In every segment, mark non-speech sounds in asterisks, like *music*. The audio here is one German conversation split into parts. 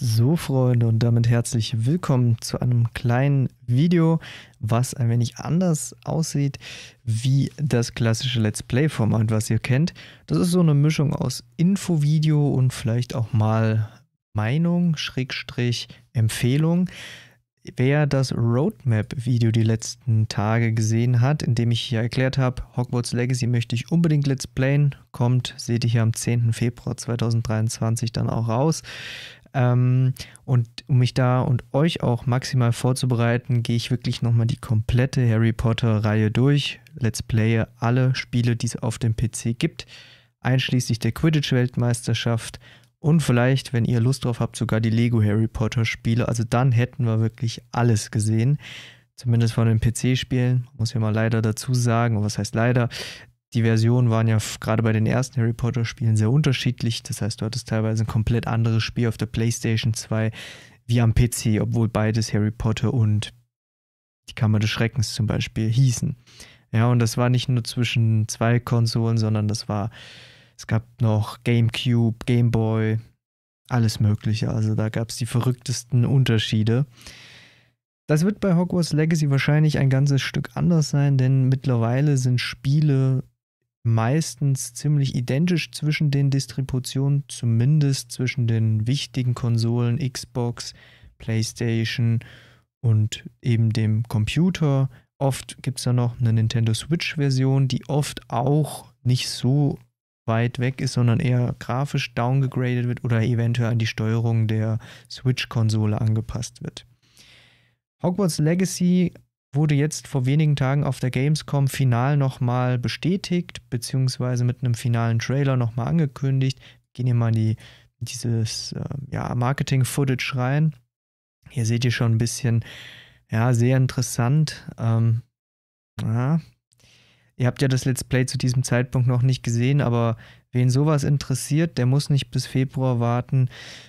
So, Freunde, und damit herzlich willkommen zu einem kleinen Video, was ein wenig anders aussieht wie das klassische Let's Play-Format, was ihr kennt. Das ist so eine Mischung aus Infovideo und vielleicht auch mal Meinung, Schrägstrich, Empfehlung. Wer das Roadmap-Video die letzten Tage gesehen hat, in dem ich hier erklärt habe, Hogwarts Legacy möchte ich unbedingt Let's Playen, kommt, seht ihr hier am 10. Februar 2023 dann auch raus. Ähm, und um mich da und euch auch maximal vorzubereiten, gehe ich wirklich nochmal die komplette Harry Potter-Reihe durch. Let's Play alle Spiele, die es auf dem PC gibt, einschließlich der Quidditch-Weltmeisterschaft und vielleicht, wenn ihr Lust drauf habt, sogar die Lego Harry Potter-Spiele. Also dann hätten wir wirklich alles gesehen zumindest von den PC-Spielen, muss ich mal leider dazu sagen, was heißt leider, die Versionen waren ja gerade bei den ersten Harry Potter Spielen sehr unterschiedlich. Das heißt, du hattest teilweise ein komplett anderes Spiel auf der PlayStation 2 wie am PC, obwohl beides Harry Potter und die Kammer des Schreckens zum Beispiel hießen. Ja, und das war nicht nur zwischen zwei Konsolen, sondern das war, es gab noch GameCube, Game Boy, alles Mögliche. Also da gab es die verrücktesten Unterschiede. Das wird bei Hogwarts Legacy wahrscheinlich ein ganzes Stück anders sein, denn mittlerweile sind Spiele meistens ziemlich identisch zwischen den Distributionen, zumindest zwischen den wichtigen Konsolen Xbox, PlayStation und eben dem Computer. Oft gibt es da noch eine Nintendo Switch-Version, die oft auch nicht so weit weg ist, sondern eher grafisch downgegradet wird oder eventuell an die Steuerung der Switch-Konsole angepasst wird. Hogwarts Legacy wurde jetzt vor wenigen Tagen auf der Gamescom final nochmal bestätigt, beziehungsweise mit einem finalen Trailer nochmal angekündigt. Gehen hier mal in die, dieses äh, ja, Marketing-Footage rein. Hier seht ihr schon ein bisschen, ja, sehr interessant. Ähm, ja. Ihr habt ja das Let's Play zu diesem Zeitpunkt noch nicht gesehen, aber wen sowas interessiert, der muss nicht bis Februar warten.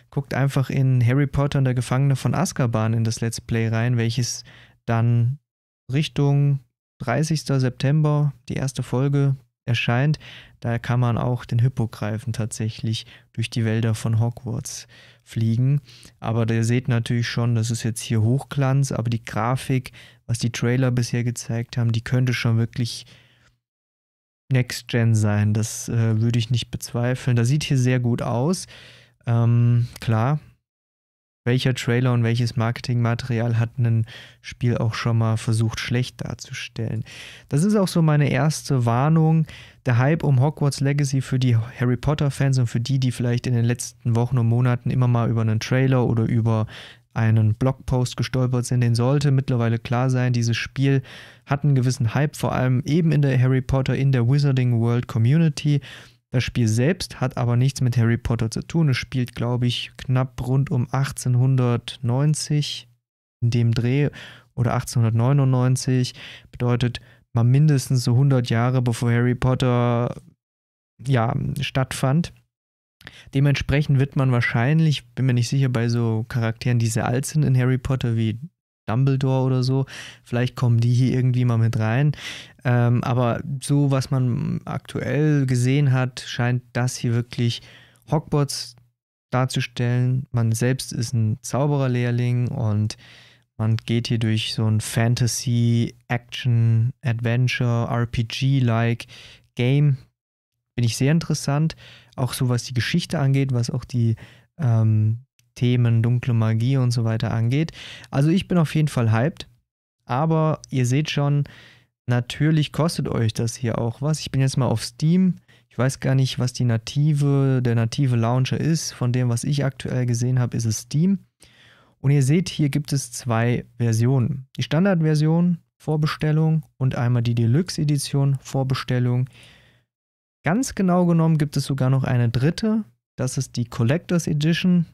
Guckt einfach in Harry Potter und der Gefangene von Azkaban in das Let's Play rein, welches dann Richtung 30. September die erste Folge erscheint. Da kann man auch den Hippogreifen tatsächlich durch die Wälder von Hogwarts fliegen. Aber ihr seht natürlich schon, das ist jetzt hier Hochglanz, aber die Grafik, was die Trailer bisher gezeigt haben, die könnte schon wirklich Next Gen sein. Das äh, würde ich nicht bezweifeln. Da sieht hier sehr gut aus. Ähm, klar, welcher Trailer und welches Marketingmaterial hat ein Spiel auch schon mal versucht, schlecht darzustellen. Das ist auch so meine erste Warnung. Der Hype um Hogwarts Legacy für die Harry Potter-Fans und für die, die vielleicht in den letzten Wochen und Monaten immer mal über einen Trailer oder über einen Blogpost gestolpert sind, den sollte mittlerweile klar sein, dieses Spiel hat einen gewissen Hype, vor allem eben in der Harry Potter, in der Wizarding World Community. Das Spiel selbst hat aber nichts mit Harry Potter zu tun. Es spielt, glaube ich, knapp rund um 1890 in dem Dreh oder 1899. Bedeutet mal mindestens so 100 Jahre, bevor Harry Potter ja, stattfand. Dementsprechend wird man wahrscheinlich, bin mir nicht sicher, bei so Charakteren, die sehr alt sind in Harry Potter, wie Dumbledore oder so. Vielleicht kommen die hier irgendwie mal mit rein. Ähm, aber so, was man aktuell gesehen hat, scheint das hier wirklich Hogwarts darzustellen. Man selbst ist ein Zaubererlehrling und man geht hier durch so ein Fantasy, Action, Adventure, RPG-like Game. Bin ich sehr interessant. Auch so, was die Geschichte angeht, was auch die ähm, Themen, dunkle Magie und so weiter angeht. Also ich bin auf jeden Fall hyped, aber ihr seht schon, natürlich kostet euch das hier auch was. Ich bin jetzt mal auf Steam. Ich weiß gar nicht, was die native, der native Launcher ist. Von dem, was ich aktuell gesehen habe, ist es Steam. Und ihr seht, hier gibt es zwei Versionen. Die Standardversion, Vorbestellung und einmal die Deluxe-Edition, Vorbestellung. Ganz genau genommen gibt es sogar noch eine dritte. Das ist die Collectors Edition.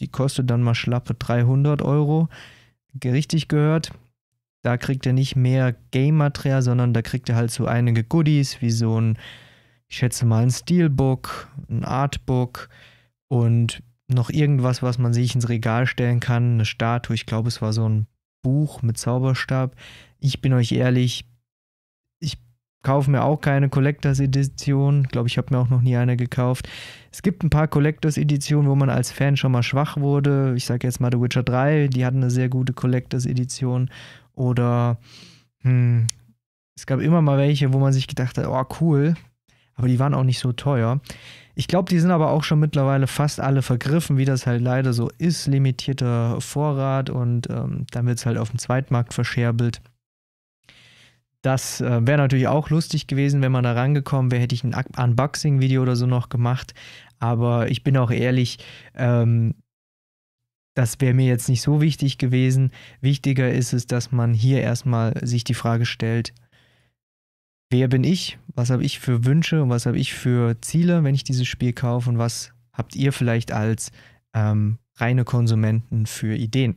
Die kostet dann mal schlappe 300 Euro. Richtig gehört. Da kriegt er nicht mehr Game-Material, sondern da kriegt er halt so einige Goodies, wie so ein, ich schätze mal, ein Steelbook, ein Artbook und noch irgendwas, was man sich ins Regal stellen kann. Eine Statue, ich glaube, es war so ein Buch mit Zauberstab. Ich bin euch ehrlich, kaufe mir auch keine Collectors Edition. Ich glaube, ich habe mir auch noch nie eine gekauft. Es gibt ein paar Collectors Editionen, wo man als Fan schon mal schwach wurde. Ich sage jetzt mal The Witcher 3, die hatten eine sehr gute Collectors Edition. Oder hm, es gab immer mal welche, wo man sich gedacht hat, oh cool, aber die waren auch nicht so teuer. Ich glaube, die sind aber auch schon mittlerweile fast alle vergriffen, wie das halt leider so ist. Limitierter Vorrat und ähm, dann wird es halt auf dem Zweitmarkt verscherbelt. Das äh, wäre natürlich auch lustig gewesen, wenn man da rangekommen wäre, hätte ich ein Unboxing-Video oder so noch gemacht. Aber ich bin auch ehrlich, ähm, das wäre mir jetzt nicht so wichtig gewesen. Wichtiger ist es, dass man hier erstmal sich die Frage stellt, wer bin ich? Was habe ich für Wünsche und was habe ich für Ziele, wenn ich dieses Spiel kaufe? Und was habt ihr vielleicht als ähm, reine Konsumenten für Ideen?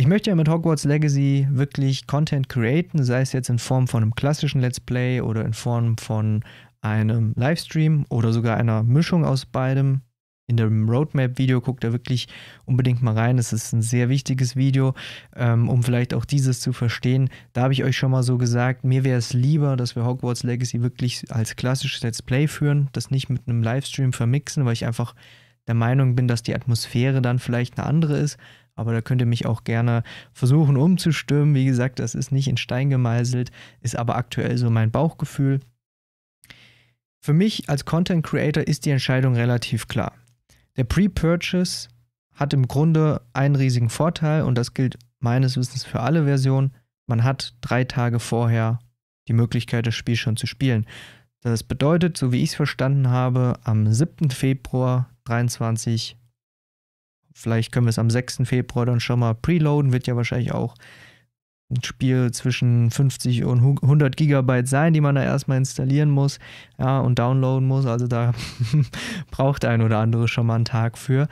Ich möchte ja mit Hogwarts Legacy wirklich Content createn, sei es jetzt in Form von einem klassischen Let's Play oder in Form von einem Livestream oder sogar einer Mischung aus beidem. In dem Roadmap-Video guckt da wirklich unbedingt mal rein. Es ist ein sehr wichtiges Video, ähm, um vielleicht auch dieses zu verstehen. Da habe ich euch schon mal so gesagt, mir wäre es lieber, dass wir Hogwarts Legacy wirklich als klassisches Let's Play führen, das nicht mit einem Livestream vermixen, weil ich einfach der Meinung bin, dass die Atmosphäre dann vielleicht eine andere ist. Aber da könnt ihr mich auch gerne versuchen umzustimmen. Wie gesagt, das ist nicht in Stein gemeißelt, ist aber aktuell so mein Bauchgefühl. Für mich als Content Creator ist die Entscheidung relativ klar. Der Pre-Purchase hat im Grunde einen riesigen Vorteil und das gilt meines Wissens für alle Versionen. Man hat drei Tage vorher die Möglichkeit, das Spiel schon zu spielen. Das bedeutet, so wie ich es verstanden habe, am 7. Februar 2023 Vielleicht können wir es am 6. Februar dann schon mal preloaden. Wird ja wahrscheinlich auch ein Spiel zwischen 50 und 100 Gigabyte sein, die man da erstmal installieren muss ja, und downloaden muss. Also da *laughs* braucht ein oder andere schon mal einen Tag für.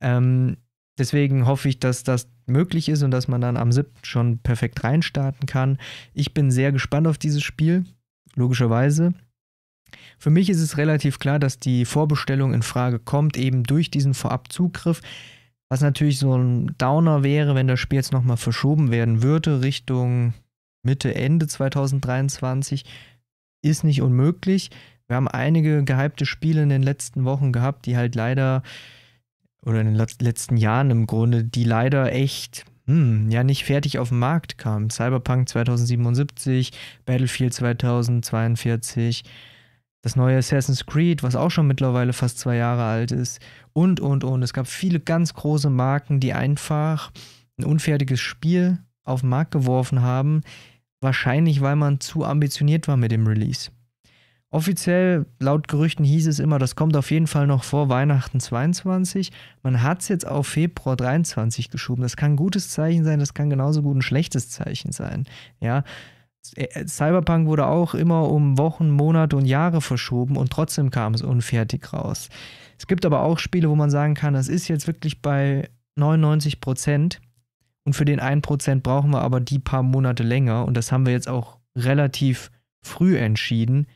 Ähm, deswegen hoffe ich, dass das möglich ist und dass man dann am 7. schon perfekt reinstarten kann. Ich bin sehr gespannt auf dieses Spiel, logischerweise. Für mich ist es relativ klar, dass die Vorbestellung in Frage kommt, eben durch diesen Vorabzugriff. Was natürlich so ein Downer wäre, wenn das Spiel jetzt nochmal verschoben werden würde, Richtung Mitte, Ende 2023, ist nicht unmöglich. Wir haben einige gehypte Spiele in den letzten Wochen gehabt, die halt leider, oder in den letzten Jahren im Grunde, die leider echt hm, ja nicht fertig auf den Markt kamen. Cyberpunk 2077, Battlefield 2042, das neue Assassin's Creed, was auch schon mittlerweile fast zwei Jahre alt ist, und, und, und. Es gab viele ganz große Marken, die einfach ein unfertiges Spiel auf den Markt geworfen haben, wahrscheinlich weil man zu ambitioniert war mit dem Release. Offiziell, laut Gerüchten hieß es immer, das kommt auf jeden Fall noch vor Weihnachten 22. Man hat es jetzt auf Februar 23 geschoben. Das kann ein gutes Zeichen sein, das kann genauso gut ein schlechtes Zeichen sein. Ja, äh, äh, Cyberpunk wurde auch immer um Wochen, Monate und Jahre verschoben und trotzdem kam es unfertig raus. Es gibt aber auch Spiele, wo man sagen kann, das ist jetzt wirklich bei 99 Prozent und für den 1 Prozent brauchen wir aber die paar Monate länger und das haben wir jetzt auch relativ früh entschieden,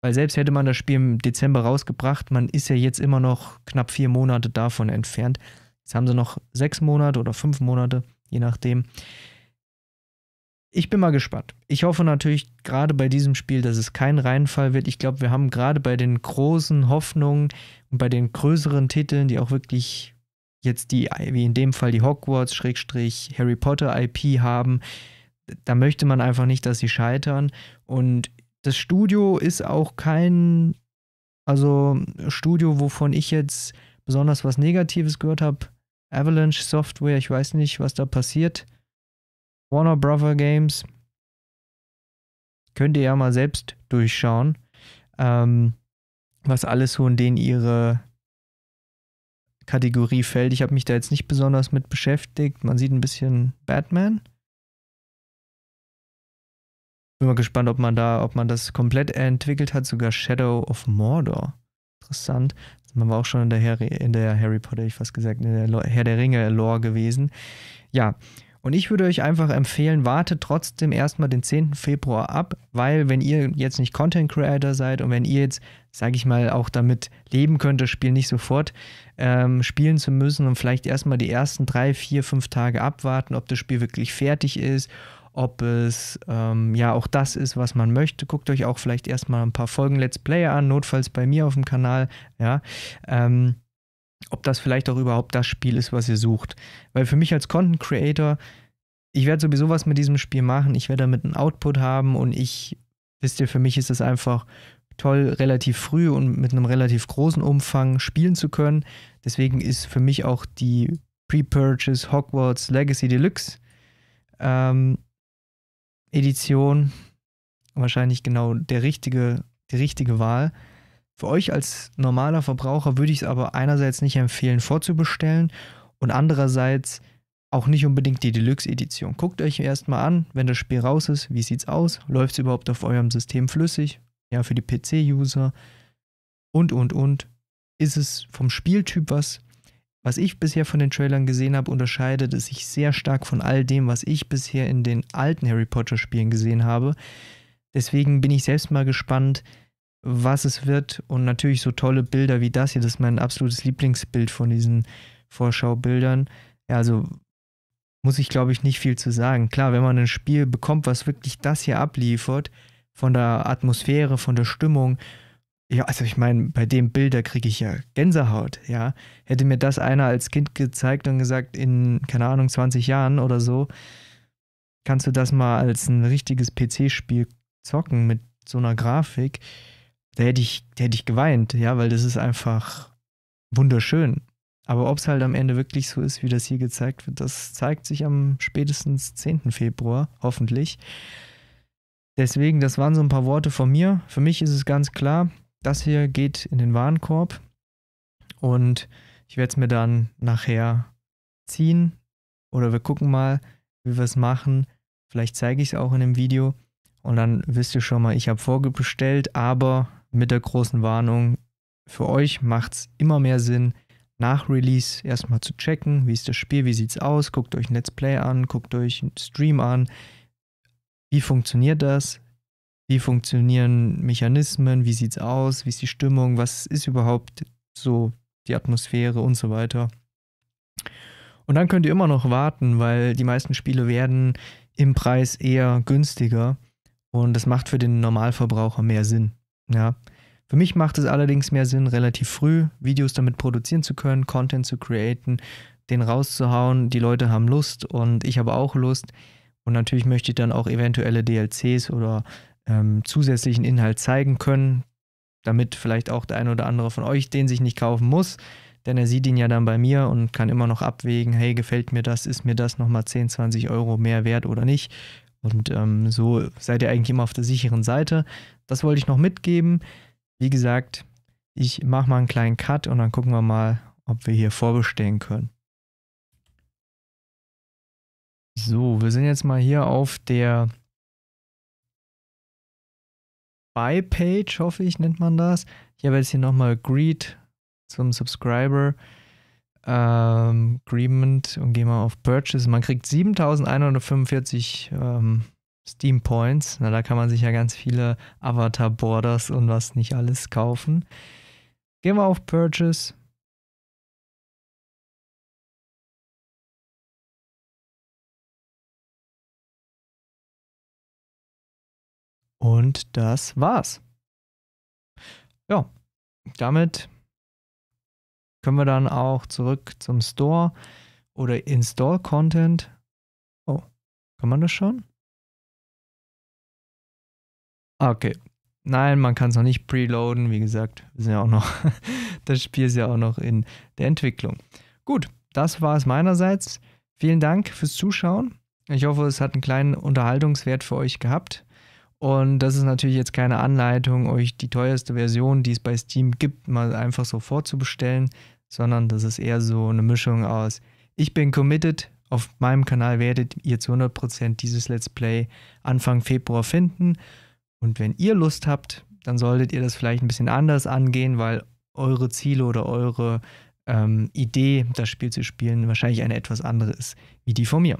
weil selbst hätte man das Spiel im Dezember rausgebracht, man ist ja jetzt immer noch knapp vier Monate davon entfernt. Jetzt haben sie noch sechs Monate oder fünf Monate, je nachdem ich bin mal gespannt. Ich hoffe natürlich gerade bei diesem Spiel, dass es kein Reinfall wird. Ich glaube, wir haben gerade bei den großen Hoffnungen und bei den größeren Titeln, die auch wirklich jetzt die, wie in dem Fall die Hogwarts, Harry Potter IP haben, da möchte man einfach nicht, dass sie scheitern. Und das Studio ist auch kein, also Studio, wovon ich jetzt besonders was Negatives gehört habe. Avalanche Software, ich weiß nicht, was da passiert. Warner Brother Games. Könnt ihr ja mal selbst durchschauen, ähm, was alles so in denen ihre Kategorie fällt. Ich habe mich da jetzt nicht besonders mit beschäftigt. Man sieht ein bisschen Batman. Bin mal gespannt, ob man da, ob man das komplett entwickelt hat, sogar Shadow of Mordor. Interessant. Man war auch schon in der, Harry, in der Harry Potter, ich fast gesagt, in der Herr der Ringe-Lore gewesen. Ja, und ich würde euch einfach empfehlen, wartet trotzdem erstmal den 10. Februar ab, weil wenn ihr jetzt nicht Content Creator seid und wenn ihr jetzt, sage ich mal, auch damit leben könnt, das Spiel nicht sofort ähm, spielen zu müssen und vielleicht erstmal die ersten drei, vier, fünf Tage abwarten, ob das Spiel wirklich fertig ist ob es ähm, ja auch das ist, was man möchte. Guckt euch auch vielleicht erstmal ein paar Folgen Let's Player an, notfalls bei mir auf dem Kanal. Ja, ähm, ob das vielleicht auch überhaupt das Spiel ist, was ihr sucht. Weil für mich als Content Creator, ich werde sowieso was mit diesem Spiel machen, ich werde damit einen Output haben und ich, wisst ihr, für mich ist es einfach toll, relativ früh und mit einem relativ großen Umfang spielen zu können. Deswegen ist für mich auch die Pre-Purchase Hogwarts Legacy Deluxe ähm, Edition wahrscheinlich genau der richtige, die richtige Wahl. Für euch als normaler Verbraucher würde ich es aber einerseits nicht empfehlen, vorzubestellen und andererseits auch nicht unbedingt die Deluxe-Edition. Guckt euch erstmal an, wenn das Spiel raus ist, wie sieht es aus? Läuft es überhaupt auf eurem System flüssig? Ja, für die PC-User und und und. Ist es vom Spieltyp was? Was ich bisher von den Trailern gesehen habe, unterscheidet es sich sehr stark von all dem, was ich bisher in den alten Harry Potter-Spielen gesehen habe. Deswegen bin ich selbst mal gespannt, was es wird. Und natürlich so tolle Bilder wie das hier. Das ist mein absolutes Lieblingsbild von diesen Vorschaubildern. Ja, also muss ich, glaube ich, nicht viel zu sagen. Klar, wenn man ein Spiel bekommt, was wirklich das hier abliefert, von der Atmosphäre, von der Stimmung, ja, also ich meine, bei dem Bild, da kriege ich ja Gänsehaut, ja. Hätte mir das einer als Kind gezeigt und gesagt, in, keine Ahnung, 20 Jahren oder so, kannst du das mal als ein richtiges PC-Spiel zocken mit so einer Grafik, da hätte ich, da hätte ich geweint, ja, weil das ist einfach wunderschön. Aber ob es halt am Ende wirklich so ist, wie das hier gezeigt wird, das zeigt sich am spätestens 10. Februar, hoffentlich. Deswegen, das waren so ein paar Worte von mir. Für mich ist es ganz klar, das hier geht in den Warenkorb und ich werde es mir dann nachher ziehen oder wir gucken mal, wie wir es machen. Vielleicht zeige ich es auch in dem Video und dann wisst ihr schon mal, ich habe vorgebestellt, aber mit der großen Warnung, für euch macht es immer mehr Sinn, nach Release erstmal zu checken, wie ist das Spiel, wie sieht es aus, guckt euch ein Let's Play an, guckt euch einen Stream an, wie funktioniert das, wie funktionieren Mechanismen, wie sieht es aus, wie ist die Stimmung, was ist überhaupt so die Atmosphäre und so weiter. Und dann könnt ihr immer noch warten, weil die meisten Spiele werden im Preis eher günstiger und das macht für den Normalverbraucher mehr Sinn. Ja. Für mich macht es allerdings mehr Sinn, relativ früh Videos damit produzieren zu können, Content zu createn, den rauszuhauen. Die Leute haben Lust und ich habe auch Lust. Und natürlich möchte ich dann auch eventuelle DLCs oder ähm, zusätzlichen Inhalt zeigen können, damit vielleicht auch der eine oder andere von euch den sich nicht kaufen muss. Denn er sieht ihn ja dann bei mir und kann immer noch abwägen, hey, gefällt mir das, ist mir das nochmal 10, 20 Euro mehr wert oder nicht. Und ähm, so seid ihr eigentlich immer auf der sicheren Seite das wollte ich noch mitgeben. Wie gesagt, ich mache mal einen kleinen Cut und dann gucken wir mal, ob wir hier vorbestellen können. So, wir sind jetzt mal hier auf der Buy-Page, hoffe ich, nennt man das. Ich habe jetzt hier nochmal Greet zum Subscriber ähm, Agreement und gehe mal auf Purchase. Man kriegt 7145 ähm, Steam Points. Na, da kann man sich ja ganz viele Avatar-Borders und was nicht alles kaufen. Gehen wir auf Purchase. Und das war's. Ja, damit können wir dann auch zurück zum Store oder Install Content. Oh, kann man das schon? Ah, okay. Nein, man kann es noch nicht preloaden. Wie gesagt, sind ja auch noch, *laughs* das Spiel ist ja auch noch in der Entwicklung. Gut, das war es meinerseits. Vielen Dank fürs Zuschauen. Ich hoffe, es hat einen kleinen Unterhaltungswert für euch gehabt. Und das ist natürlich jetzt keine Anleitung, euch die teuerste Version, die es bei Steam gibt, mal einfach so vorzubestellen, sondern das ist eher so eine Mischung aus, ich bin committed, auf meinem Kanal werdet ihr zu 100% dieses Let's Play Anfang Februar finden. Und wenn ihr Lust habt, dann solltet ihr das vielleicht ein bisschen anders angehen, weil eure Ziele oder eure ähm, Idee, das Spiel zu spielen, wahrscheinlich eine etwas andere ist, wie die von mir.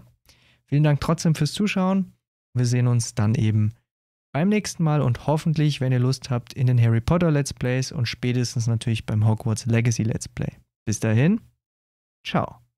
Vielen Dank trotzdem fürs Zuschauen. Wir sehen uns dann eben beim nächsten Mal und hoffentlich, wenn ihr Lust habt, in den Harry Potter Let's Plays und spätestens natürlich beim Hogwarts Legacy Let's Play. Bis dahin, ciao.